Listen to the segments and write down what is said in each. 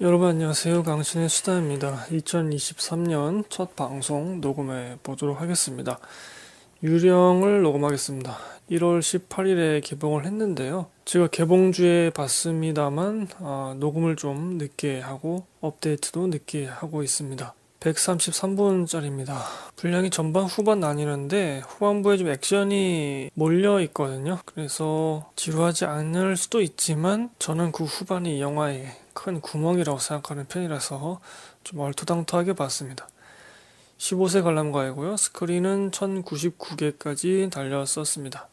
여러분 안녕하세요. 강신의 수다입니다. 2023년 첫 방송 녹음해 보도록 하겠습니다. 유령을 녹음하겠습니다. 1월 18일에 개봉을 했는데요. 제가 개봉주에 봤습니다만 아, 녹음을 좀 늦게 하고 업데이트도 늦게 하고 있습니다. 133분짜리입니다. 분량이 전반 후반 나뉘는데 후반부에 좀 액션이 몰려 있거든요. 그래서 지루하지 않을 수도 있지만 저는 그 후반이 영화에 큰 구멍이라고 생각하는 편이라서 좀 얼토당토하게 봤습니다. 15세 관람가이고요. 스크린은 1099개까지 달렸었습니다.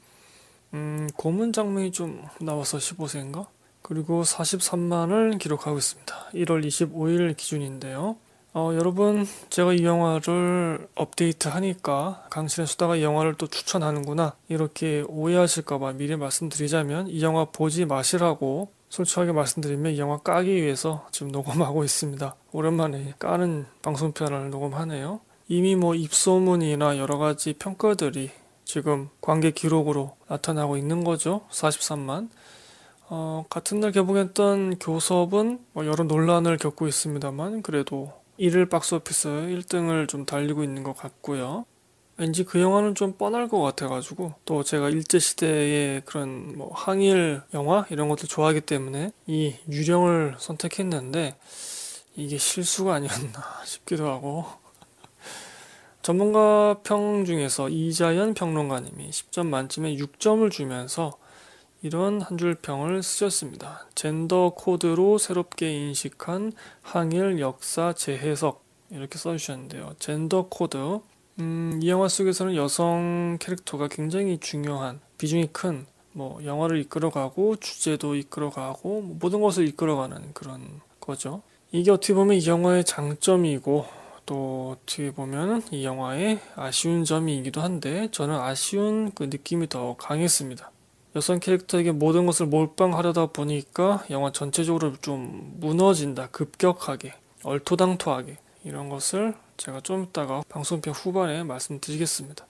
음, 고문 장면이 좀 나와서 15세인가? 그리고 43만을 기록하고 있습니다. 1월 25일 기준인데요. 어, 여러분, 제가 이 영화를 업데이트 하니까 강신의 수다가 이 영화를 또 추천하는구나. 이렇게 오해하실까봐 미리 말씀드리자면 이 영화 보지 마시라고 솔직하게 말씀드리면 영화 까기 위해서 지금 녹음하고 있습니다. 오랜만에 까는 방송편을 녹음하네요. 이미 뭐 입소문이나 여러 가지 평가들이 지금 관객 기록으로 나타나고 있는 거죠. 43만. 어, 같은 날 개봉했던 교섭은 뭐 여러 논란을 겪고 있습니다만 그래도 1일 박스오피스 1등을 좀 달리고 있는 것 같고요. 왠지 그 영화는 좀 뻔할 것 같아가지고 또 제가 일제시대의 그런 뭐 항일 영화 이런 것들 좋아하기 때문에 이 유령을 선택했는데 이게 실수가 아니었나 싶기도 하고 전문가 평 중에서 이자연 평론가님이 10점 만점에 6점을 주면서 이런 한 줄 평을 쓰셨습니다. 젠더 코드로 새롭게 인식한 항일 역사 재해석 이렇게 써주셨는데요. 젠더 코드 음, 이 영화 속에서는 여성 캐릭터가 굉장히 중요한 비중이 큰 뭐 영화를 이끌어가고 주제도 이끌어가고 뭐 모든 것을 이끌어가는 그런 거죠. 이게 어떻게 보면 이 영화의 장점이고 또 어떻게 보면 이 영화의 아쉬운 점이기도 한데 저는 아쉬운 그 느낌이 더 강했습니다. 여성 캐릭터에게 모든 것을 몰빵하려다 보니까 영화 전체적으로 좀 무너진다 급격하게 얼토당토하게 이런 것을 제가 좀 이따가 방송편 후반에 말씀드리겠습니다.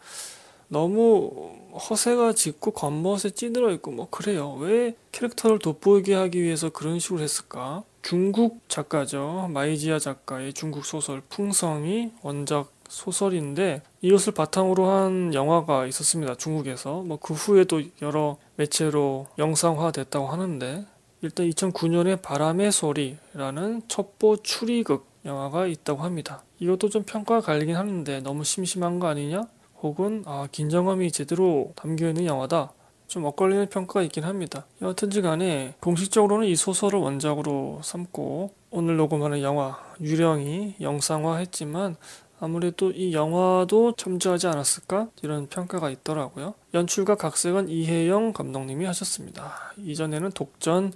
너무 허세가 짙고 겉멋에 찌들어 있고 뭐 그래요. 왜 캐릭터를 돋보이게 하기 위해서 그런 식으로 했을까? 중국 작가죠. 마이지아 작가의 중국 소설 풍성이 원작 소설인데 이것을 바탕으로 한 영화가 있었습니다. 중국에서. 뭐 그 후에도 여러 매체로 영상화 됐다고 하는데 일단 2009년에 바람의 소리라는 첩보 추리극 영화가 있다고 합니다. 이것도 좀 평가가 갈리긴 하는데 너무 심심한 거 아니냐? 혹은 아 긴장감이 제대로 담겨있는 영화다. 좀 엇갈리는 평가가 있긴 합니다. 여하튼지간에 공식적으로는 이 소설을 원작으로 삼고 오늘 녹음하는 영화 유령이 영상화했지만 아무래도 이 영화도 참조하지 않았을까 이런 평가가 있더라고요. 연출과 각색은 이혜영 감독님이 하셨습니다. 이전에는 독전,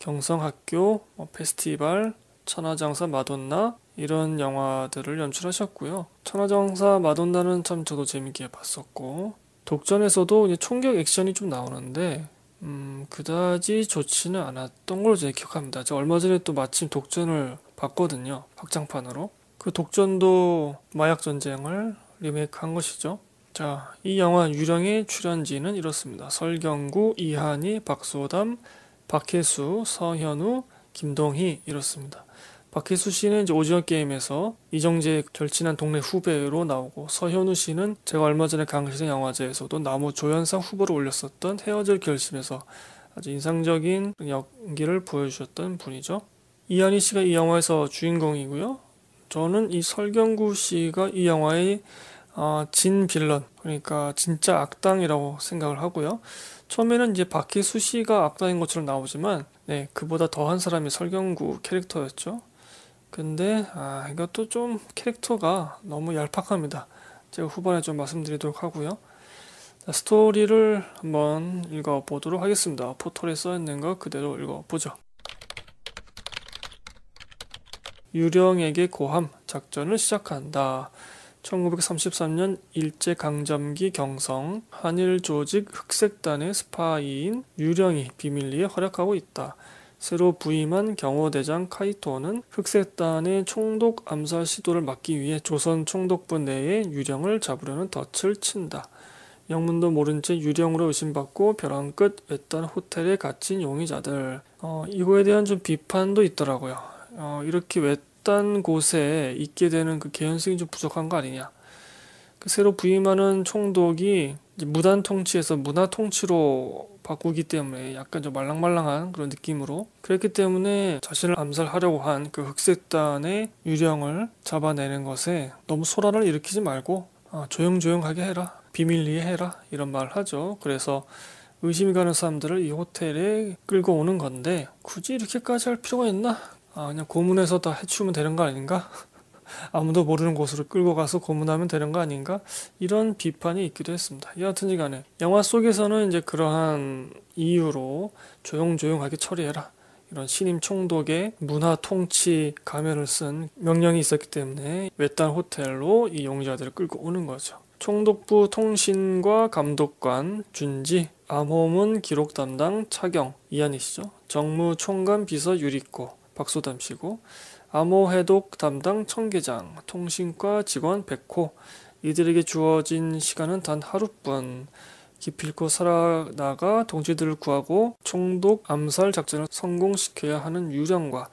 경성학교, 뭐 페스티벌, 천하장사 마돈나 이런 영화들을 연출하셨고요. 천하장사 마돈나는 참 저도 재밌게 봤었고 독전에서도 총격 액션이 좀 나오는데 음, 그다지 좋지는 않았던 걸로 제 기억합니다. 제가 얼마 전에 또 마침 독전을 봤거든요. 확장판으로. 그 독전도 마약 전쟁을 리메이크한 것이죠. 자, 이 영화 유령의 출연진은 이렇습니다. 설경구, 이한희, 박소담, 박혜수, 서현우, 김동희 이렇습니다. 박희수 씨는 이제 오징어 게임에서 이정재의 절친한 동네 후배로 나오고 서현우 씨는 제가 얼마 전에 강시대 영화제에서도 나무 조연상 후보로 올렸었던 헤어질 결심에서 아주 인상적인 연기를 보여주셨던 분이죠. 이한희 씨가 이 영화에서 주인공이고요. 저는 이 설경구 씨가 이 영화의 아, 진 빌런 그러니까 진짜 악당이라고 생각을 하고요. 처음에는 이제 박희수 씨가 악당인 것처럼 나오지만 네, 그보다 더한 사람이 설경구 캐릭터였죠. 근데 아, 이것도 좀 캐릭터가 너무 얄팍합니다. 제가 후반에 좀 말씀드리도록 하고요. 스토리를 한번 읽어보도록 하겠습니다. 포털에 써있는 거 그대로 읽어보죠. 유령에게 고함 작전을 시작한다. 1933년 일제강점기 경성 한일조직 흑색단의 스파이인 유령이 비밀리에 활약하고 있다. 새로 부임한 경호대장 카이토는 흑색단의 총독 암살 시도를 막기 위해 조선 총독부 내에 유령을 잡으려는 덫을 친다. 영문도 모른 채 유령으로 의심받고 벼랑 끝 외딴 호텔에 갇힌 용의자들. 어, 이거에 대한 좀 비판도 있더라고요. 어, 이렇게 외딴 곳에 있게 되는 그 개연성이 좀 부족한 거 아니냐. 그 새로 부임하는 총독이 무단 통치에서 문화 통치로 바꾸기 때문에 약간 좀 말랑말랑한 그런 느낌으로 그랬기 때문에 자신을 암살하려고 한 그 흑색단의 유령을 잡아내는 것에 너무 소란을 일으키지 말고 아, 조용조용하게 해라 비밀리에 해라 이런 말 하죠 그래서 의심이 가는 사람들을 이 호텔에 끌고 오는 건데 굳이 이렇게까지 할 필요가 있나 아, 그냥 고문해서 다 해치우면 되는 거 아닌가 아무도 모르는 곳으로 끌고 가서 고문하면 되는 거 아닌가? 이런 비판이 있기도 했습니다. 여하튼 이 간에 영화 속에서는 이제 그러한 이유로 조용조용하게 처리해라. 이런 신임 총독의 문화 통치 가면을 쓴 명령이 있었기 때문에 외딴 호텔로 이 용의자들을 끌고 오는 거죠. 총독부 통신과 감독관 준지, 암호문 기록 담당 차경 이한이시죠정무총감 비서 유리코 박소담 씨고 암호해독 담당 청계장, 통신과 직원 백호 이들에게 주어진 시간은 단 하루뿐. 기필코 살아나가 동지들을 구하고 총독 암살 작전을 성공시켜야 하는 유령과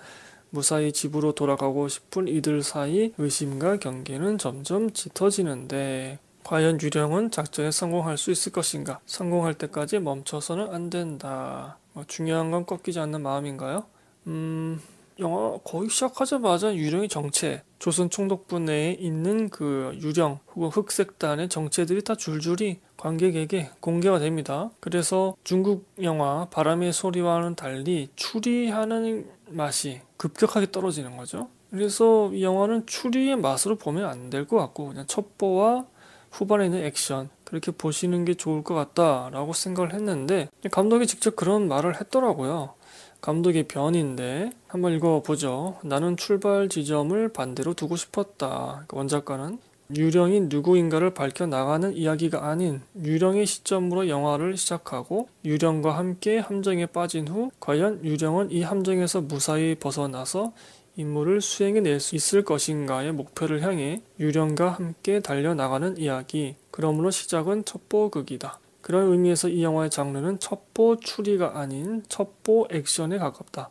무사히 집으로 돌아가고 싶은 이들 사이 의심과 경계는 점점 짙어지는데 과연 유령은 작전에 성공할 수 있을 것인가? 성공할 때까지 멈춰서는 안 된다. 뭐 중요한 건 꺾이지 않는 마음인가요? 음, 영화 거의 시작하자마자 유령의 정체, 조선 총독부내에 있는 그 유령 혹은 흑색단의 정체들이 다 줄줄이 관객에게 공개가 됩니다. 그래서 중국 영화 바람의 소리와는 달리 추리하는 맛이 급격하게 떨어지는 거죠. 그래서 이 영화는 추리의 맛으로 보면 안 될 것 같고 그냥 첩보와 후반에 있는 액션 그렇게 보시는 게 좋을 것 같다라고 생각을 했는데 감독이 직접 그런 말을 했더라고요. 감독의 변인데 한번 읽어보죠. 나는 출발 지점을 반대로 두고 싶었다. 그러니까 원작가는 유령이 누구인가를 밝혀 나가는 이야기가 아닌 유령의 시점으로 영화를 시작하고 유령과 함께 함정에 빠진 후 과연 유령은 이 함정에서 무사히 벗어나서 임무를 수행해 낼 수 있을 것인가의 목표를 향해 유령과 함께 달려나가는 이야기. 그러므로 시작은 첩보극이다. 그런 의미에서 이 영화의 장르는 첩보 추리가 아닌 첩보 액션에 가깝다.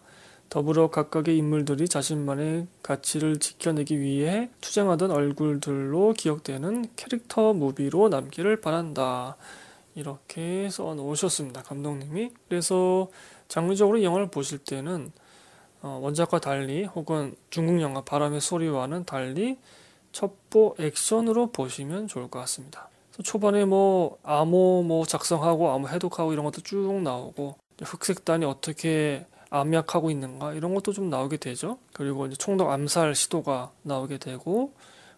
더불어 각각의 인물들이 자신만의 가치를 지켜내기 위해 투쟁하던 얼굴들로 기억되는 캐릭터 무비로 남기를 바란다. 이렇게 써 놓으셨습니다. 감독님이. 그래서 장르적으로 영화를 보실 때는 어, 원작과 달리 혹은 중국 영화 바람의 소리와는 달리 첩보 액션으로 보시면 좋을 것 같습니다. 초반에 뭐 암호 뭐 작성하고 암호 해독하고 이런 것도 쭉 나오고 흑색단이 어떻게 암약하고 있는가 이런 것도 좀 나오게 되죠. 그리고 이제 총독 암살 시도가 나오게 되고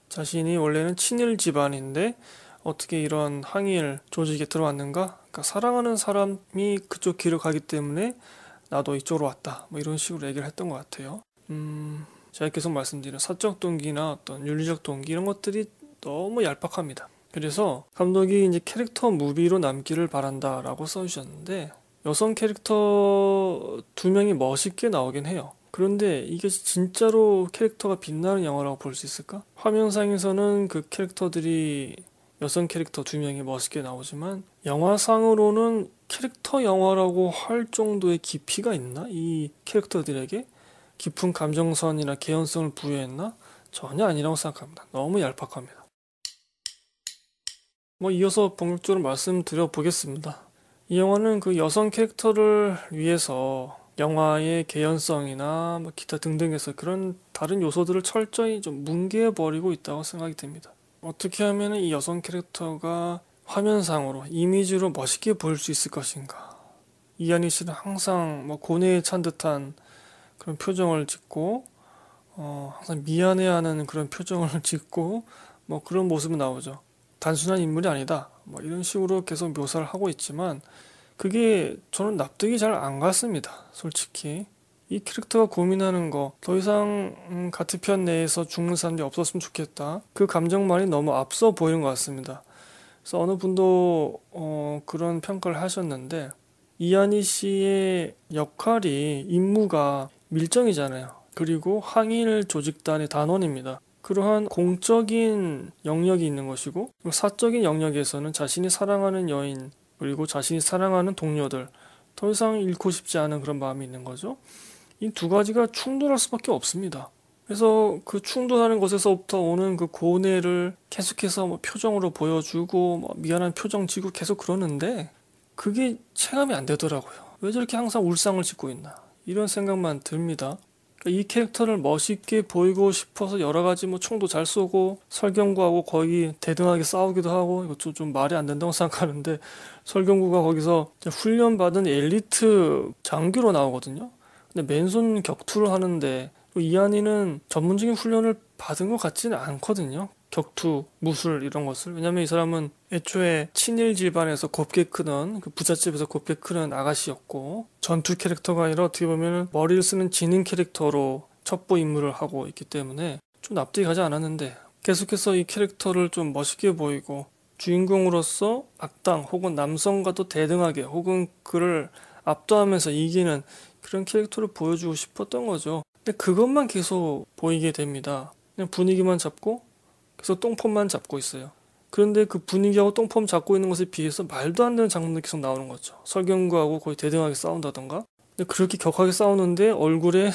자신이 원래는 친일 집안인데 어떻게 이런 항일 조직에 들어왔는가? 그러니까 사랑하는 사람이 그쪽 길을 가기 때문에 나도 이쪽으로 왔다. 뭐 이런 식으로 얘기를 했던 것 같아요. 음, 제가 계속 말씀드리는 사적 동기나 어떤 윤리적 동기 이런 것들이 너무 얄팍합니다. 그래서 감독이 이제 캐릭터 무비로 남기를 바란다라고 써주셨는데 여성 캐릭터 두 명이 멋있게 나오긴 해요. 그런데 이게 진짜로 캐릭터가 빛나는 영화라고 볼 수 있을까? 화면상에서는 그 캐릭터들이 여성 캐릭터 두 명이 멋있게 나오지만 영화상으로는 캐릭터 영화라고 할 정도의 깊이가 있나? 이 캐릭터들에게 깊은 감정선이나 개연성을 부여했나? 전혀 아니라고 생각합니다. 너무 얄팍합니다. 뭐 이어서 본격적으로 말씀드려 보겠습니다. 이 영화는 그 여성 캐릭터를 위해서 영화의 개연성이나 뭐 기타 등등에서 그런 다른 요소들을 철저히 좀뭉개 버리고 있다고 생각이 됩니다. 어떻게 하면 이 여성 캐릭터가 화면상으로 이미지로 멋있게 보일 수 있을 것인가? 이한희 씨는 항상 뭐 고뇌에 찬 듯한 그런 표정을 짓고 어, 항상 미안해하는 그런 표정을 짓고 뭐 그런 모습이 나오죠. 단순한 인물이 아니다. 뭐 이런 식으로 계속 묘사를 하고 있지만 그게 저는 납득이 잘 안 갔습니다. 솔직히. 이 캐릭터가 고민하는 거, 더 이상 음, 같은 편 내에서 죽는 사람이 없었으면 좋겠다. 그 감정만이 너무 앞서 보이는 것 같습니다. 그래서 어느 분도 어, 그런 평가를 하셨는데 이한희 씨의 역할이 임무가 밀정이잖아요. 그리고 항일 조직단의 단원입니다. 그러한 공적인 영역이 있는 것이고 사적인 영역에서는 자신이 사랑하는 여인 그리고 자신이 사랑하는 동료들 더 이상 잃고 싶지 않은 그런 마음이 있는 거죠. 이 두 가지가 충돌할 수밖에 없습니다. 그래서 그 충돌하는 것에서부터 오는 그 고뇌를 계속해서 뭐 표정으로 보여주고 뭐 미안한 표정 지고 계속 그러는데 그게 체감이 안 되더라고요. 왜 저렇게 항상 울상을 짓고 있나 이런 생각만 듭니다. 이 캐릭터를 멋있게 보이고 싶어서 여러 가지 뭐 총도 잘 쏘고 설경구하고 거의 대등하게 싸우기도 하고 이것도 좀 말이 안 된다고 생각하는데 설경구가 거기서 훈련받은 엘리트 장교로 나오거든요. 근데 맨손 격투를 하는데 이한이는 전문적인 훈련을 받은 것 같지는 않거든요. 격투, 무술 이런 것을 왜냐면 이 사람은 애초에 친일 집안에서 곱게 크던 그 부잣집에서 곱게 크는 아가씨였고 전투 캐릭터가 아니라 어떻게 보면 머리를 쓰는 지능 캐릭터로 첩보 임무를 하고 있기 때문에 좀 납득이 가지 않았는데 계속해서 이 캐릭터를 좀 멋있게 보이고 주인공으로서 악당 혹은 남성과도 대등하게 혹은 그를 압도하면서 이기는 그런 캐릭터를 보여주고 싶었던 거죠. 근데 그것만 계속 보이게 됩니다. 그냥 분위기만 잡고 그래서 똥폼만 잡고 있어요. 그런데 그 분위기하고 똥폼 잡고 있는 것에 비해서 말도 안 되는 장면들 계속 나오는 거죠. 설경구하고 거의 대등하게 싸운다던가. 그렇게 격하게 싸우는데 얼굴에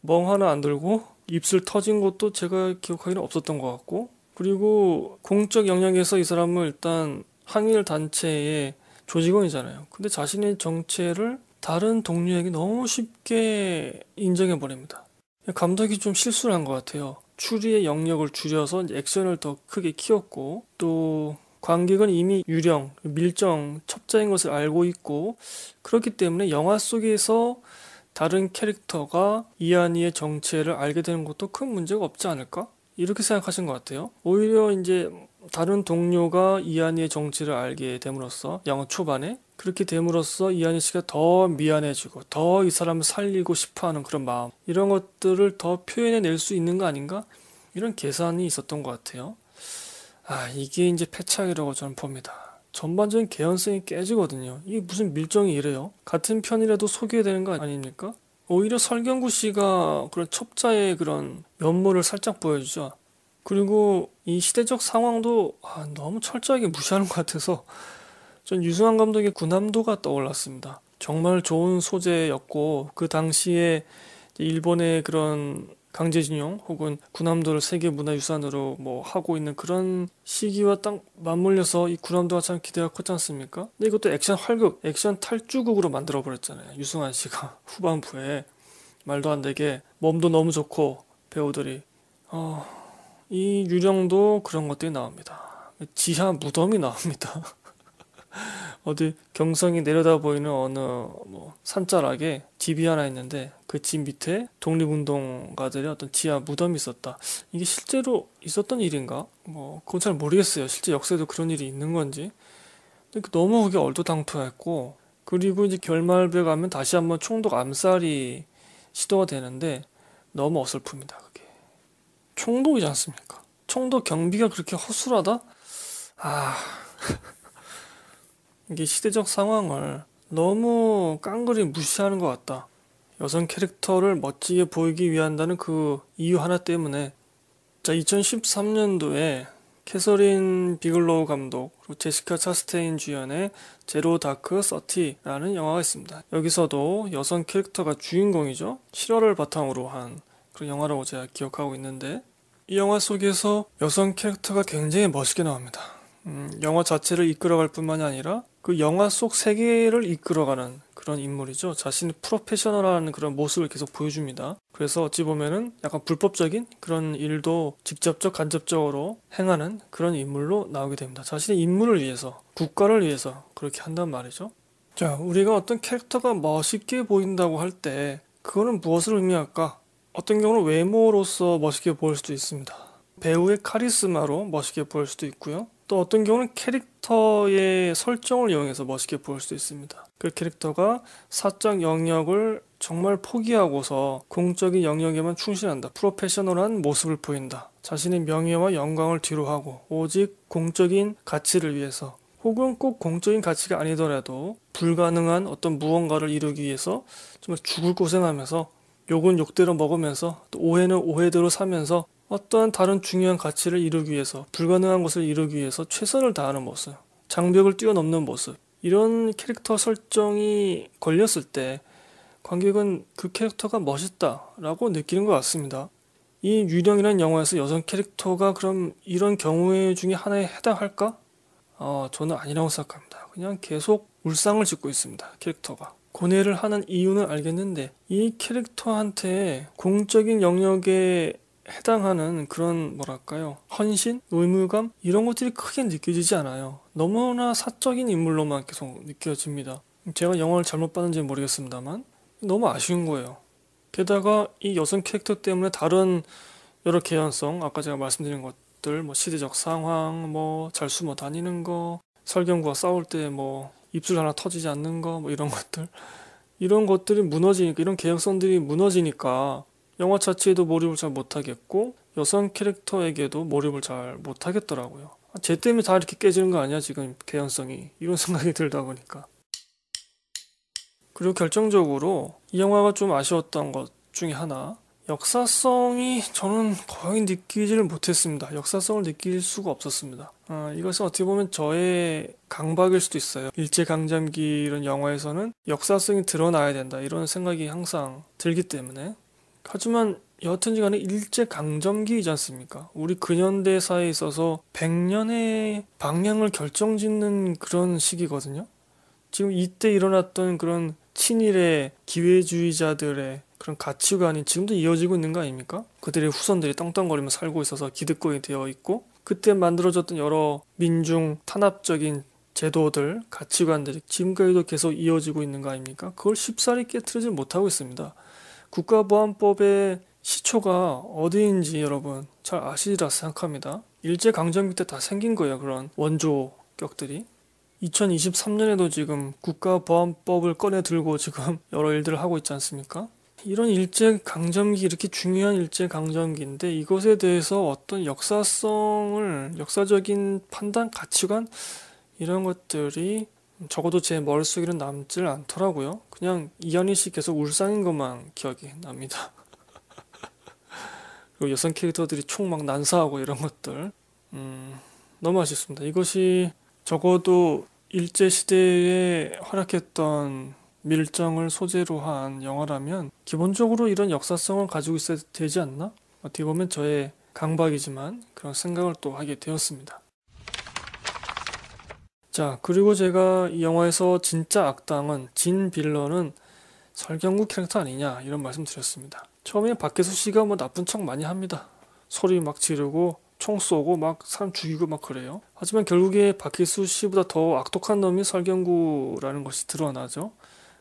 멍 하나 안 들고 입술 터진 것도 제가 기억하기는 없었던 것 같고. 그리고 공적 영역에서 이 사람은 일단 항일 단체의 조직원이잖아요. 근데 자신의 정체를 다른 동료에게 너무 쉽게 인정해 버립니다. 감독이 좀 실수를 한 것 같아요. 추리의 영역을 줄여서 액션을 더 크게 키웠고 또 관객은 이미 유령, 밀정, 첩자인 것을 알고 있고 그렇기 때문에 영화 속에서 다른 캐릭터가 이안이의 정체를 알게 되는 것도 큰 문제가 없지 않을까? 이렇게 생각하신 것 같아요. 오히려 이제 다른 동료가 이안이의 정체를 알게 됨으로써 영화 초반에 그렇게 됨으로써 이한희 씨가 더 미안해지고 더 이 사람을 살리고 싶어하는 그런 마음 이런 것들을 더 표현해낼 수 있는 거 아닌가 이런 계산이 있었던 것 같아요. 아 이게 이제 패착이라고 저는 봅니다. 전반적인 개연성이 깨지거든요. 이게 무슨 밀정이 이래요? 같은 편이라도 소개되는 거 아닙니까? 오히려 설경구 씨가 그런 첩자의 그런 면모를 살짝 보여주죠. 그리고 이 시대적 상황도 아, 너무 철저하게 무시하는 것 같아서 전 유승환 감독의 군함도가 떠올랐습니다. 정말 좋은 소재였고 그 당시에 일본의 그런 강제징용 혹은 군함도를 세계 문화유산으로 뭐 하고 있는 그런 시기와 딱 맞물려서 이 군함도가 참 기대가 컸지 않습니까? 근데 이것도 액션 활극, 액션 탈주극으로 만들어 버렸잖아요. 유승환 씨가 후반부에 말도 안 되게 몸도 너무 좋고 배우들이 어, 이 유령도 그런 것들이 나옵니다. 지하 무덤이 나옵니다. 어디 경성이 내려다 보이는 어느 뭐 산자락에 집이 하나 있는데 그 집 밑에 독립운동가들의 어떤 지하 무덤이 있었다. 이게 실제로 있었던 일인가? 뭐 그건 잘 모르겠어요. 실제 역사에도 그런 일이 있는 건지. 근데 그 너무 그게 얼토당토했고 그리고 이제 결말부에 가면 다시 한번 총독 암살이 시도가 되는데 너무 어설픕니다. 그게 총독이지 않습니까? 총독 경비가 그렇게 허술하다? 아. 이게 시대적 상황을 너무 깡그리 무시하는 것 같다. 여성 캐릭터를 멋지게 보이기 위한다는 그 이유 하나 때문에 자 2013년도에 캐서린 비글로우 감독 그리고 제시카 차스테인 주연의 제로 다크 서티라는 영화가 있습니다. 여기서도 여성 캐릭터가 주인공이죠. 실화를 바탕으로 한 그런 영화라고 제가 기억하고 있는데 이 영화 속에서 여성 캐릭터가 굉장히 멋있게 나옵니다. 음, 영화 자체를 이끌어갈 뿐만이 아니라 그 영화 속 세계를 이끌어가는 그런 인물이죠. 자신의 프로페셔널한 그런 모습을 계속 보여줍니다. 그래서 어찌 보면은 약간 불법적인 그런 일도 직접적 간접적으로 행하는 그런 인물로 나오게 됩니다. 자신의 인물을 위해서, 국가를 위해서 그렇게 한단 말이죠. 자, 우리가 어떤 캐릭터가 멋있게 보인다고 할 때 그거는 무엇을 의미할까? 어떤 경우는 외모로서 멋있게 보일 수도 있습니다. 배우의 카리스마로 멋있게 보일 수도 있고요. 또 어떤 경우는 캐릭터의 설정을 이용해서 멋있게 보일 수 있습니다. 그 캐릭터가 사적 영역을 정말 포기하고서 공적인 영역에만 충실한다. 프로페셔널한 모습을 보인다. 자신의 명예와 영광을 뒤로하고 오직 공적인 가치를 위해서 혹은 꼭 공적인 가치가 아니더라도 불가능한 어떤 무언가를 이루기 위해서 정말 죽을 고생하면서 욕은 욕대로 먹으면서 또 오해는 오해대로 사면서 어떠한 다른 중요한 가치를 이루기 위해서 불가능한 것을 이루기 위해서 최선을 다하는 모습, 장벽을 뛰어넘는 모습 이런 캐릭터 설정이 걸렸을 때 관객은 그 캐릭터가 멋있다라고 느끼는 것 같습니다. 이 유령이라는 영화에서 여성 캐릭터가 그럼 이런 경우에 중에 하나에 해당할까? 어, 저는 아니라고 생각합니다. 그냥 계속 울상을 짓고 있습니다. 캐릭터가. 고뇌를 하는 이유는 알겠는데 이 캐릭터한테 공적인 영역에 해당하는 그런 뭐랄까요 헌신 의무감 이런 것들이 크게 느껴지지 않아요 너무나 사적인 인물로만 계속 느껴집니다 제가 영화를 잘못 봤는지 모르겠습니다만 너무 아쉬운 거예요 게다가 이 여성 캐릭터 때문에 다른 여러 개연성 아까 제가 말씀드린 것들 뭐 시대적 상황 뭐 잘 숨어 뭐 다니는 거 설경구와 싸울 때 뭐 입술 하나 터지지 않는 거 뭐 이런 것들 이런 것들이 무너지니까 이런 개연성들이 무너지니까 영화 자체에도 몰입을 잘 못하겠고 여성 캐릭터에게도 몰입을 잘 못하겠더라고요. 아, 쟤 때문에 다 이렇게 깨지는 거 아니야 지금 개연성이 이런 생각이 들다 보니까 그리고 결정적으로 이 영화가 좀 아쉬웠던 것 중에 하나 역사성이 저는 거의 느끼지를 못했습니다. 역사성을 느낄 수가 없었습니다. 아, 이것은 어떻게 보면 저의 강박일 수도 있어요. 일제강점기 이런 영화에서는 역사성이 드러나야 된다 이런 생각이 항상 들기 때문에 하지만 여하튼 간에 일제강점기이지 않습니까? 우리 근현대사에 있어서 100년의 방향을 결정짓는 그런 시기거든요. 지금 이때 일어났던 그런 친일의 기회주의자들의 그런 가치관이 지금도 이어지고 있는 거 아닙니까? 그들의 후손들이 떵떵거리며 살고 있어서 기득권이 되어 있고 그때 만들어졌던 여러 민중 탄압적인 제도들, 가치관들이 지금까지도 계속 이어지고 있는 거 아닙니까? 그걸 쉽사리 깨트리지 못하고 있습니다. 국가보안법의 시초가 어디인지 여러분 잘 아시리라 생각합니다. 일제강점 기때 다 생긴 거예요. 그런 원조격들이. 2023년에도 지금 국가보안법을 꺼내들고 지금 여러 일들을 하고 있지 않습니까? 이런 일제강점기, 이렇게 중요한 일제강점기인데 이것에 대해서 어떤 역사성을, 역사적인 판단, 가치관, 이런 것들이 적어도 제 머릿속에는 남질 않더라고요. 그냥 이현희 씨 계속 울상인 것만 기억이 납니다. 그리고 여성 캐릭터들이 총 막 난사하고 이런 것들. 음, 너무 아쉽습니다. 이것이 적어도 일제시대에 활약했던 밀정을 소재로 한 영화라면 기본적으로 이런 역사성을 가지고 있어야 되지 않나? 어떻게 보면 저의 강박이지만 그런 생각을 또 하게 되었습니다. 자, 그리고 제가 이 영화에서 진짜 악당은, 진 빌런은 설경구 캐릭터 아니냐, 이런 말씀 드렸습니다. 처음에 박혜수 씨가 뭐 나쁜 척 많이 합니다. 소리 막 지르고, 총 쏘고, 막 사람 죽이고 막 그래요. 하지만 결국에 박혜수 씨보다 더 악독한 놈이 설경구라는 것이 드러나죠.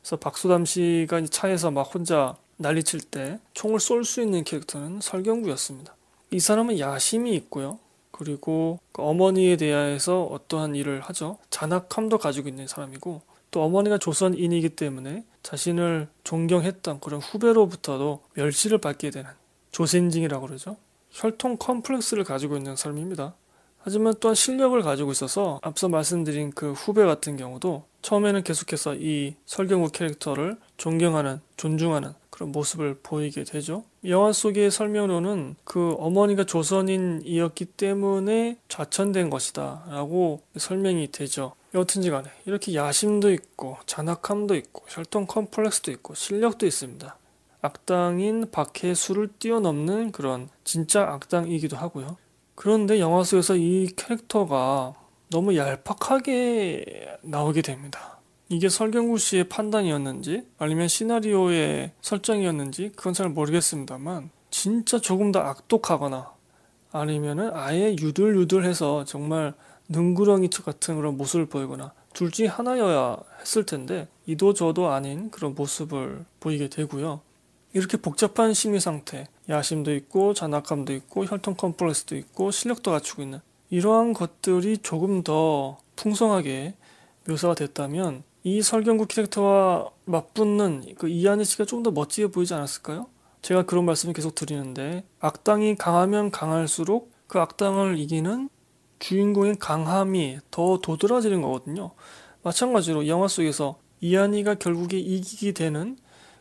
그래서 박수담 씨가 차에서 막 혼자 난리칠 때 총을 쏠 수 있는 캐릭터는 설경구였습니다. 이 사람은 야심이 있고요. 그리고 그 어머니에 대해서 어떠한 일을 하죠. 잔악함도 가지고 있는 사람이고 또 어머니가 조선인이기 때문에 자신을 존경했던 그런 후배로부터도 멸시를 받게 되는 조센징이라고 그러죠. 혈통 컴플렉스를 가지고 있는 사람입니다. 하지만 또한 실력을 가지고 있어서 앞서 말씀드린 그 후배 같은 경우도 처음에는 계속해서 이 설경구 캐릭터를 존경하는, 존중하는 그런 모습을 보이게 되죠. 영화 속의 설명으로는 그 어머니가 조선인이었기 때문에 좌천된 것이다 라고 설명이 되죠. 여튼지 간에 이렇게 야심도 있고 잔악함도 있고 혈통 컴플렉스도 있고 실력도 있습니다. 악당인 박해수를 뛰어넘는 그런 진짜 악당이기도 하고요. 그런데 영화 속에서 이 캐릭터가 너무 얄팍하게 나오게 됩니다. 이게 설경구 씨의 판단이었는지 아니면 시나리오의 설정이었는지 그건 잘 모르겠습니다만 진짜 조금 더 악독하거나 아니면은 아예 유들유들해서 정말 능구렁이 같은 그런 모습을 보이거나 둘 중에 하나여야 했을 텐데 이도 저도 아닌 그런 모습을 보이게 되고요. 이렇게 복잡한 심리 상태, 야심도 있고 잔악함도 있고 혈통 컴플렉스도 있고 실력도 갖추고 있는 이러한 것들이 조금 더 풍성하게 묘사가 됐다면 이 설경구 캐릭터와 맞붙는 그 이한희 씨가 좀 더 멋지게 보이지 않았을까요? 제가 그런 말씀을 계속 드리는데 악당이 강하면 강할수록 그 악당을 이기는 주인공의 강함이 더 도드라지는 거거든요. 마찬가지로 영화 속에서 이한이가 결국에 이기게 되는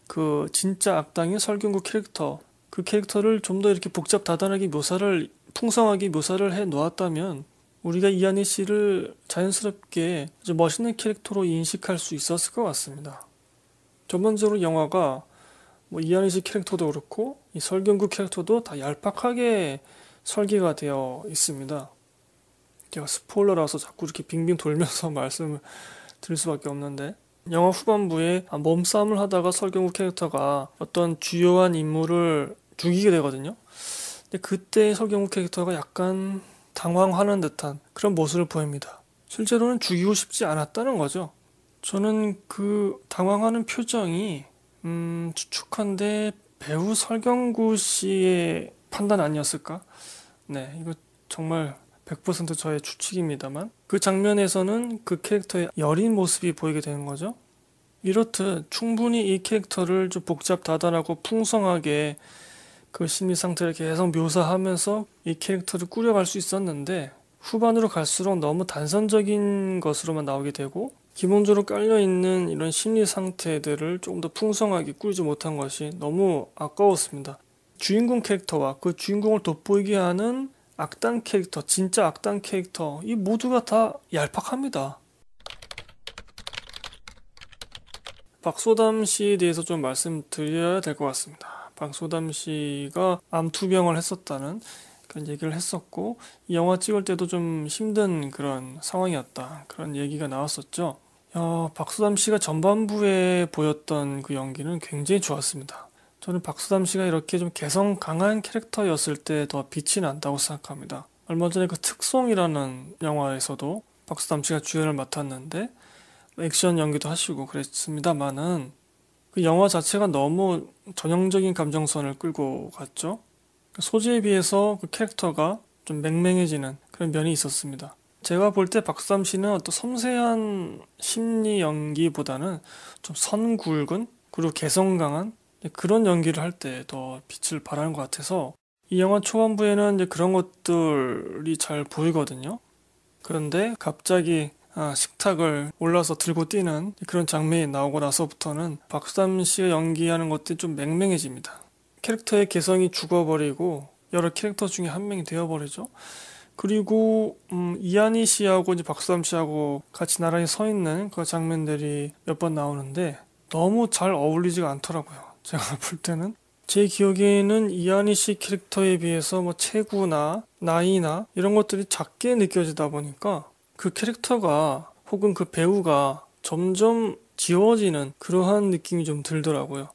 그 진짜 악당의 설경구 캐릭터 그 캐릭터를 좀 더 이렇게 복잡 다단하게 묘사를 풍성하게 묘사를 해 놓았다면 우리가 이하늬 씨를 자연스럽게 아주 멋있는 캐릭터로 인식할 수 있었을 것 같습니다. 전반적으로 영화가 뭐 이하늬 씨 캐릭터도 그렇고 이 설경구 캐릭터도 다 얄팍하게 설계가 되어 있습니다. 제가 스포일러라서 자꾸 이렇게 빙빙 돌면서 말씀을 드릴 수밖에 없는데 영화 후반부에 아, 몸싸움을 하다가 설경구 캐릭터가 어떤 주요한 인물을 죽이게 되거든요. 근데 그때 설경구 캐릭터가 약간 당황하는 듯한 그런 모습을 보입니다. 실제로는 죽이고 싶지 않았다는 거죠. 저는 그 당황하는 표정이 음, 추측한데 배우 설경구 씨의 판단 아니었을까? 네, 이거 정말 100% 저의 추측입니다만 그 장면에서는 그 캐릭터의 여린 모습이 보이게 되는 거죠. 이렇듯 충분히 이 캐릭터를 좀 복잡 다단하고 풍성하게 그 심리 상태를 계속 묘사하면서 이 캐릭터를 꾸려갈 수 있었는데 후반으로 갈수록 너무 단선적인 것으로만 나오게 되고 기본적으로 깔려있는 이런 심리 상태들을 조금 더 풍성하게 꾸리지 못한 것이 너무 아까웠습니다. 주인공 캐릭터와 그 주인공을 돋보이게 하는 악당 캐릭터, 진짜 악당 캐릭터, 이 모두가 다 얄팍합니다. 박소담 씨에 대해서 좀 말씀드려야 될 것 같습니다. 박소담 씨가 암투병을 했었다는 그런 얘기를 했었고 이 영화 찍을 때도 좀 힘든 그런 상황이었다 그런 얘기가 나왔었죠. 어, 박소담 씨가 전반부에 보였던 그 연기는 굉장히 좋았습니다. 저는 박소담 씨가 이렇게 좀 개성 강한 캐릭터였을 때 더 빛이 난다고 생각합니다. 얼마 전에 그 특송이라는 영화에서도 박수담 씨가 주연을 맡았는데 액션 연기도 하시고 그랬습니다만은 그 영화 자체가 너무 전형적인 감정선을 끌고 갔죠. 그러니까 소재에 비해서 그 캐릭터가 좀 맹맹해지는 그런 면이 있었습니다. 제가 볼 때 박삼 씨는 어떤 섬세한 심리 연기보다는 좀 선굵은 그리고 개성 강한 그런 연기를 할 때 더 빛을 발하는 것 같아서 이 영화 초반부에는 이제 그런 것들이 잘 보이거든요. 그런데 갑자기 아, 식탁을 올라서 들고 뛰는 그런 장면이 나오고 나서부터는 박수담 씨가 연기하는 것들이 좀 맹맹해집니다. 캐릭터의 개성이 죽어버리고 여러 캐릭터 중에 한 명이 되어버리죠. 그리고 음, 이한희 씨하고 이제 박수담 씨하고 같이 나란히 서 있는 그 장면들이 몇 번 나오는데 너무 잘 어울리지가 않더라고요. 제가 볼 때는 제 기억에는 이한희 씨 캐릭터에 비해서 뭐 체구나 나이나 이런 것들이 작게 느껴지다 보니까 그 캐릭터가 혹은 그 배우가 점점 지워지는 그러한 느낌이 좀 들더라고요.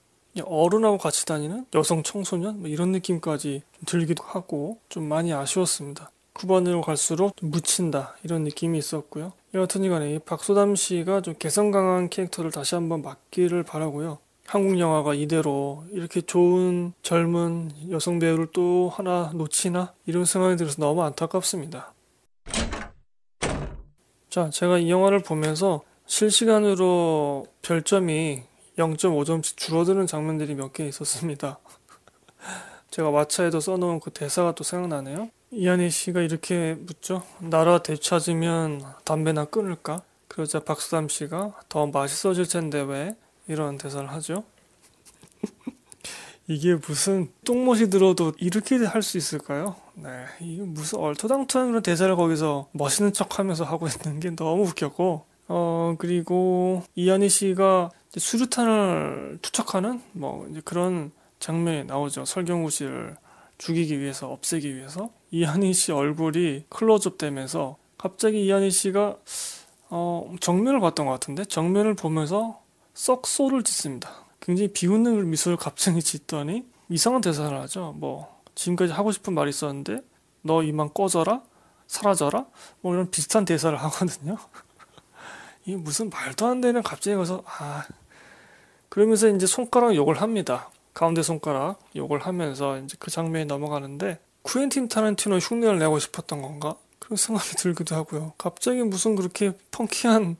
어른하고 같이 다니는 여성 청소년 뭐 이런 느낌까지 들기도 하고 좀 많이 아쉬웠습니다. 9번으로 갈수록 묻힌다 이런 느낌이 있었고요. 여하튼간에 박소담 씨가 좀 개성 강한 캐릭터를 다시 한번 맡기를 바라고요. 한국 영화가 이대로 이렇게 좋은 젊은 여성 배우를 또 하나 놓치나 이런 생각이 들어서 너무 안타깝습니다. 자, 제가 이 영화를 보면서 실시간으로 별점이 0.5점씩 줄어드는 장면들이 몇 개 있었습니다. 제가 왓챠에도 써놓은 그 대사가 또 생각나네요. 이한희 씨가 이렇게 묻죠. 나라 되찾으면 담배나 끊을까? 그러자 박수담 씨가 더 맛있어질 텐데 왜? 이런 대사를 하죠. 이게 무슨 똥못이 들어도 이렇게 할 수 있을까요? 네, 이게 무슨 얼토당토한 그런 대사를 거기서 멋있는 척하면서 하고 있는 게 너무 웃겼고, 어 그리고 이현희 씨가 수류탄을 투척하는 뭐 그런 장면이 나오죠. 설경구 씨를 죽이기 위해서 없애기 위해서 이현희 씨 얼굴이 클로즈업 되면서 갑자기 이현희 씨가 어, 정면을 봤던 것 같은데 정면을 보면서 썩소를 짓습니다. 굉장히 비웃는 미소를 갑자기 짓더니 이상한 대사를 하죠. 뭐 지금까지 하고 싶은 말이 있었는데 너 이만 꺼져라 사라져라 뭐 이런 비슷한 대사를 하거든요. 이게 무슨 말도 안 되는 갑자기 가서 아 그러면서 이제 손가락 욕을 합니다. 가운데 손가락 욕을 하면서 이제 그 장면이 넘어가는데 쿠엔틴 타란티노 흉내를 내고 싶었던 건가? 그런 생각이 들기도 하고요. 갑자기 무슨 그렇게 펑키한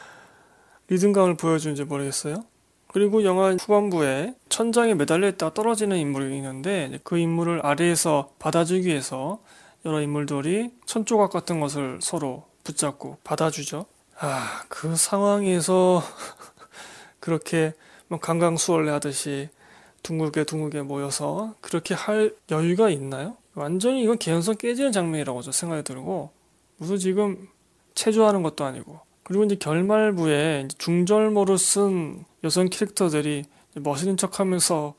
리듬감을 보여주는지 모르겠어요. 그리고 영화 후반부에 천장에 매달려 있다가 떨어지는 인물이 있는데 그 인물을 아래에서 받아주기 위해서 여러 인물들이 천조각 같은 것을 서로 붙잡고 받아주죠. 아, 그 상황에서 그렇게 뭐 강강수월래 하듯이 둥글게 둥글게 모여서 그렇게 할 여유가 있나요? 완전히 이건 개연성 깨지는 장면이라고 저 생각이 들고 무슨 지금 체조하는 것도 아니고 그리고 이제 결말부에 중절모를 쓴 여성 캐릭터들이 멋있는 척하면서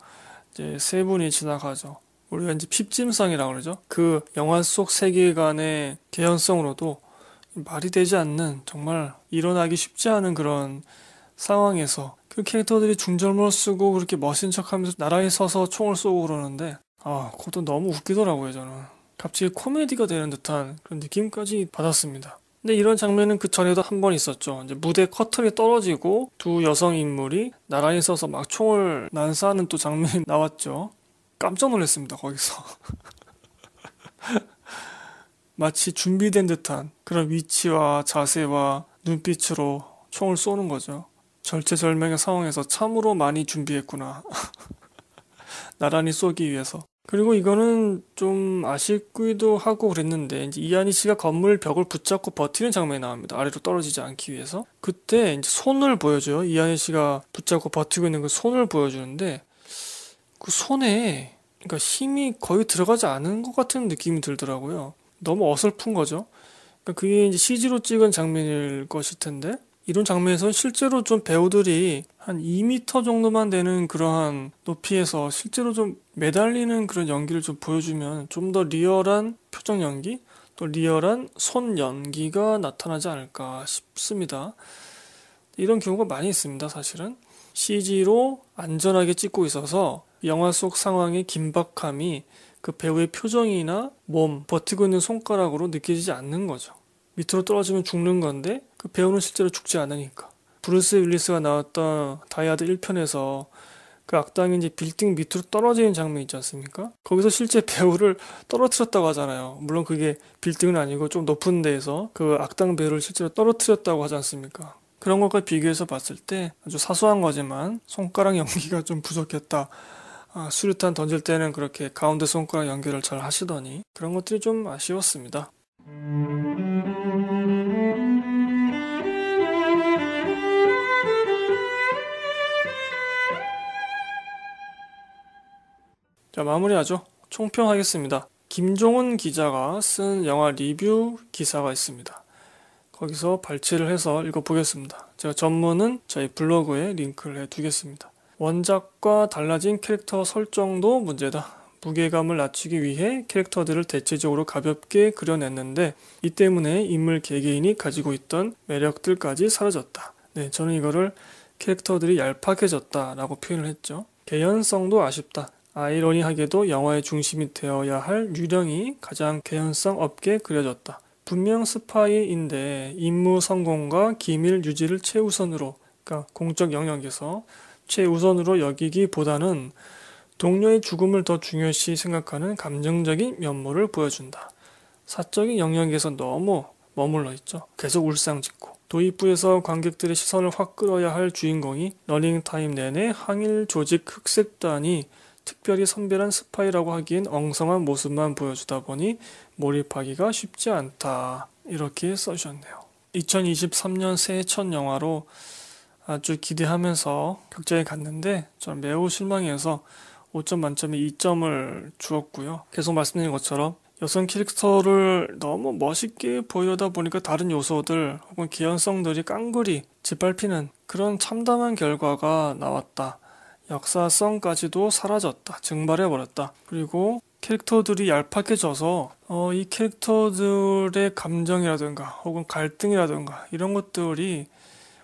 이제 세 분이 지나가죠. 우리가 이제 핍짐성이라고 그러죠. 그 영화 속 세계관의 개연성으로도 말이 되지 않는 정말 일어나기 쉽지 않은 그런 상황에서 그 캐릭터들이 중절모를 쓰고 그렇게 멋있는 척하면서 나라에 서서 총을 쏘고 그러는데 아 그것도 너무 웃기더라고요 저는 갑자기 코미디가 되는 듯한 그런 느낌까지 받았습니다. 근데 이런 장면은 그 전에도 한 번 있었죠. 이제 무대 커튼이 떨어지고 두 여성 인물이 나란히 서서 막 총을 난사하는 또 장면이 나왔죠. 깜짝 놀랐습니다. 거기서. 마치 준비된 듯한 그런 위치와 자세와 눈빛으로 총을 쏘는 거죠. 절체절명의 상황에서 참으로 많이 준비했구나. 나란히 쏘기 위해서. 그리고 이거는 좀 아쉽기도 하고 그랬는데 이제 이하늬 씨가 건물 벽을 붙잡고 버티는 장면이 나옵니다. 아래로 떨어지지 않기 위해서. 그때 이제 손을 보여줘요. 이하늬 씨가 붙잡고 버티고 있는 그 손을 보여주는데 그 손에 그러니까 힘이 거의 들어가지 않은 것 같은 느낌이 들더라고요. 너무 어설픈 거죠. 그러니까 그게 이제 CG로 찍은 장면일 것일 텐데 이런 장면에서 실제로 좀 배우들이 한 2m 정도만 되는 그러한 높이에서 실제로 좀 매달리는 그런 연기를 좀 보여주면 좀 더 리얼한 표정 연기, 또 리얼한 손 연기가 나타나지 않을까 싶습니다. 이런 경우가 많이 있습니다, 사실은. CG로 안전하게 찍고 있어서 영화 속 상황의 긴박함이 그 배우의 표정이나 몸, 버티고 있는 손가락으로 느껴지지 않는 거죠. 밑으로 떨어지면 죽는 건데 그 배우는 실제로 죽지 않으니까. 브루스 윌리스가 나왔던 다이아드 1편에서 그 악당이 이제 빌딩 밑으로 떨어지는 장면 있지 않습니까? 거기서 실제 배우를 떨어뜨렸다고 하잖아요. 물론 그게 빌딩은 아니고 좀 높은 데에서 그 악당 배우를 실제로 떨어뜨렸다고 하지 않습니까? 그런 것과 비교해서 봤을 때 아주 사소한 거지만 손가락 연기가 좀 부족했다. 아, 수류탄 던질 때는 그렇게 가운데 손가락 연결을 잘 하시더니 그런 것들이 좀 아쉬웠습니다. 자, 마무리하죠. 총평하겠습니다. 김종훈 기자가 쓴 영화 리뷰 기사가 있습니다. 거기서 발췌를 해서 읽어보겠습니다. 제가 전문은 저희 블로그에 링크를 해두겠습니다. 원작과 달라진 캐릭터 설정도 문제다. 무게감을 낮추기 위해 캐릭터들을 대체적으로 가볍게 그려냈는데 이 때문에 인물 개개인이 가지고 있던 매력들까지 사라졌다. 네, 저는 이거를 캐릭터들이 얄팍해졌다라고 표현을 했죠. 개연성도 아쉽다. 아이러니하게도 영화의 중심이 되어야 할 유령이 가장 개연성 없게 그려졌다. 분명 스파이인데 임무 성공과 기밀 유지를 최우선으로, 그러니까 공적 영역에서 최우선으로 여기기보다는 동료의 죽음을 더 중요시 생각하는 감정적인 면모를 보여준다. 사적인 영역에서 너무 머물러 있죠. 계속 울상 짓고. 도입부에서 관객들의 시선을 확 끌어야 할 주인공이 러닝타임 내내 항일 조직 흑색단이 특별히 선별한 스파이라고 하기엔 엉성한 모습만 보여주다 보니 몰입하기가 쉽지 않다. 이렇게 써주셨네요. 2023년 새해 첫 영화로 아주 기대하면서 극장에 갔는데 저는 매우 실망해서 5점 만점에 2점을 주었고요. 계속 말씀드린 것처럼 여성 캐릭터를 너무 멋있게 보여다 보니까 다른 요소들 혹은 개연성들이 깡그리 짓밟히는 그런 참담한 결과가 나왔다. 역사성까지도 사라졌다. 증발해버렸다. 그리고 캐릭터들이 얄팍해 져서 어, 이 캐릭터들의 감정이라든가 혹은 갈등이라든가 이런 것들이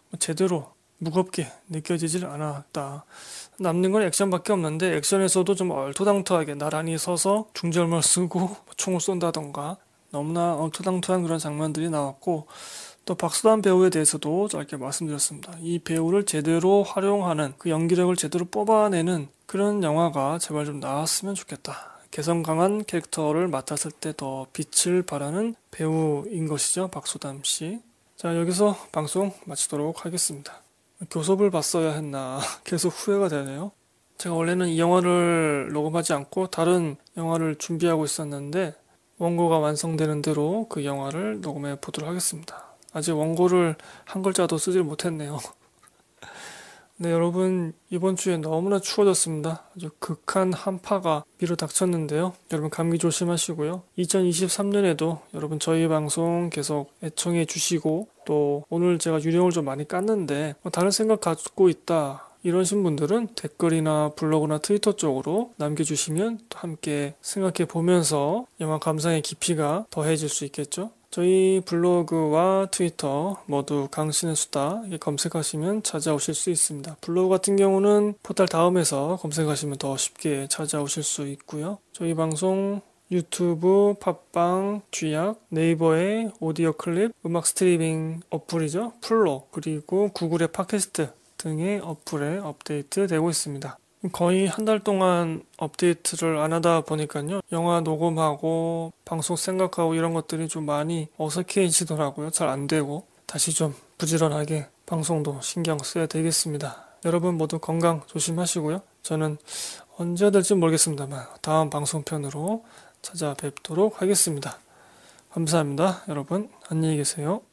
뭐 제대로 무겁게 느껴지질 않았다. 남는 건 액션밖에 없는데 액션에서도 좀 얼토당토하게 나란히 서서 중절모 쓰고 총을 쏜다던가 너무나 얼토당토한 그런 장면들이 나왔고 또 박수단 배우에 대해서도 짧게 말씀드렸습니다. 이 배우를 제대로 활용하는 그 연기력을 제대로 뽑아내는 그런 영화가 제발 좀 나왔으면 좋겠다. 개성 강한 캐릭터를 맡았을 때 더 빛을 발하는 배우인 것이죠. 박소담 씨. 자, 여기서 방송 마치도록 하겠습니다. 교섭을 봤어야 했나. 계속 후회가 되네요. 제가 원래는 이 영화를 녹음하지 않고 다른 영화를 준비하고 있었는데 원고가 완성되는 대로 그 영화를 녹음해 보도록 하겠습니다. 아직 원고를 한 글자도 쓰질 못했네요. 네, 여러분, 이번 주에 너무나 추워졌습니다. 아주 극한 한파가 비로 닥쳤는데요. 여러분, 감기 조심하시고요. 2023년에도 여러분 저희 방송 계속 애청해 주시고, 또 오늘 제가 유령을 좀 많이 깠는데, 뭐 다른 생각 갖고 있다. 이러신 분들은 댓글이나 블로그나 트위터 쪽으로 남겨주시면 함께 생각해 보면서 영화 감상의 깊이가 더해질 수 있겠죠. 저희 블로그와 트위터 모두 강신의 수다 검색하시면 찾아오실 수 있습니다. 블로그 같은 경우는 포털 다음에서 검색하시면 더 쉽게 찾아오실 수 있고요. 저희 방송 유튜브, 팟빵, 쥐약, 네이버의 오디오 클립, 음악 스트리밍 어플이죠. 플로, 그리고 구글의 팟캐스트 등의 어플에 업데이트 되고 있습니다. 거의 한 달 동안 업데이트를 안 하다 보니까요. 영화 녹음하고 방송 생각하고 이런 것들이 좀 많이 어색해지더라고요. 잘 안 되고 다시 좀 부지런하게 방송도 신경 써야 되겠습니다. 여러분 모두 건강 조심하시고요. 저는 언제 될지 모르겠습니다만 다음 방송편으로 찾아뵙도록 하겠습니다. 감사합니다. 여러분 안녕히 계세요.